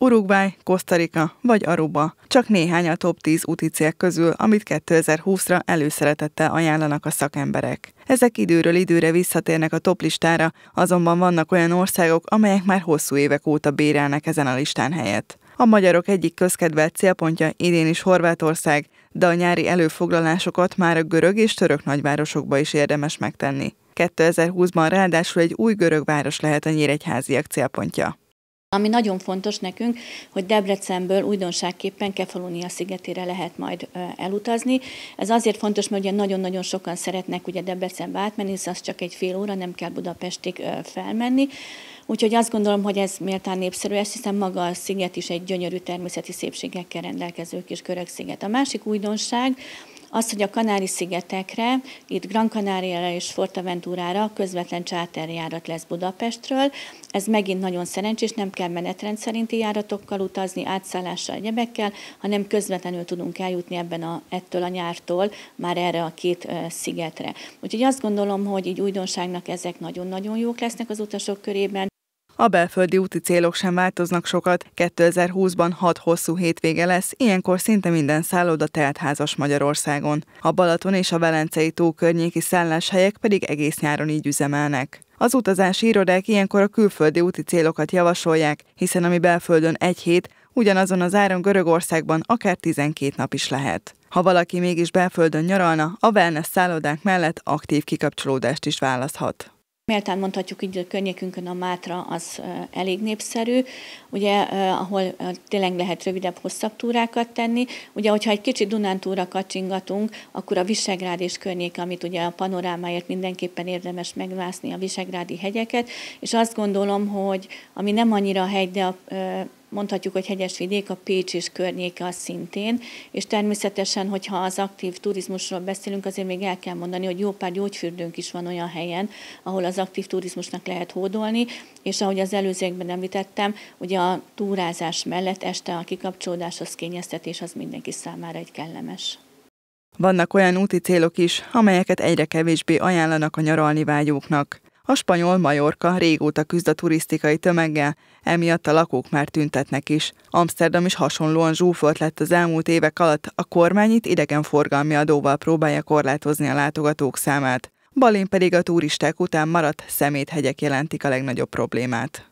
Uruguay, Rica vagy Aruba. Csak néhány a top 10 úti cél közül, amit 2020-ra előszeretettel ajánlanak a szakemberek. Ezek időről időre visszatérnek a top listára, azonban vannak olyan országok, amelyek már hosszú évek óta bérelnek ezen a listán helyet. A magyarok egyik közkedvelt célpontja idén is Horvátország, de a nyári előfoglalásokat már a görög és török nagyvárosokba is érdemes megtenni. 2020-ban ráadásul egy új görög város lehet a nyíregyháziak célpontja. Ami nagyon fontos nekünk, hogy Debrecenből újdonságképpen Kefalónia szigetére lehet majd elutazni. Ez azért fontos, mert ugye nagyon-nagyon sokan szeretnek ugye Debrecenbe átmenni, hiszen az csak egy fél óra, nem kell Budapestig felmenni. Úgyhogy azt gondolom, hogy ez méltán népszerű, ezt hiszem maga a sziget is egy gyönyörű természeti szépségekkel rendelkező kis körök sziget. A másik újdonság, az, hogy a Kanári-szigetekre, itt Gran Canaria-ra és Fortaventúrára közvetlen csáterjárat lesz Budapestről, ez megint nagyon szerencsés, nem kell menetrend szerinti járatokkal utazni, átszállással, egyebekkel, hanem közvetlenül tudunk eljutni ebben a, ettől a nyártól már erre a két szigetre. Úgyhogy azt gondolom, hogy így újdonságnak ezek nagyon-nagyon jók lesznek az utasok körében, a belföldi úti célok sem változnak sokat. 2020-ban hat hosszú hétvége lesz, ilyenkor szinte minden szálloda teltházas Magyarországon. A Balaton és a Velencei tó környéki szálláshelyek pedig egész nyáron így üzemelnek. Az utazási irodák ilyenkor a külföldi úti célokat javasolják, hiszen ami belföldön egy hét, ugyanazon az áron Görögországban akár 12 nap is lehet. Ha valaki mégis belföldön nyaralna, a wellness szállodák mellett aktív kikapcsolódást is választhat. Méltán mondhatjuk így a környékünkön a Mátra az elég népszerű, ugye, ahol tényleg lehet rövidebb, hosszabb túrákat tenni. Ugye, hogyha egy kicsit Dunántúra kacsingatunk, akkor a Visegrád és környék, amit ugye a panorámáért mindenképpen érdemes megvászni a Visegrádi hegyeket, és azt gondolom, hogy ami nem annyira hegy, de a mondhatjuk, hogy hegyes vidék, a Pécs és környéke az szintén, és természetesen, hogyha az aktív turizmusról beszélünk, azért még el kell mondani, hogy jó pár gyógyfürdőnk is van olyan helyen, ahol az aktív turizmusnak lehet hódolni, és ahogy az előzőekben említettem, ugye a túrázás mellett este a kikapcsolódás, az kényeztetés, az mindenki számára egy kellemes. Vannak olyan úti célok is, amelyeket egyre kevésbé ajánlanak a nyaralni vágyóknak. A spanyol Majorka régóta küzd a turisztikai tömeggel, emiatt a lakók már tüntetnek is. Amsterdam is hasonlóan zsúfolt lett az elmúlt évek alatt, a kormány itt idegenforgalmi adóval próbálja korlátozni a látogatók számát. Balén pedig a turisták után maradt szeméthegyek jelentik a legnagyobb problémát.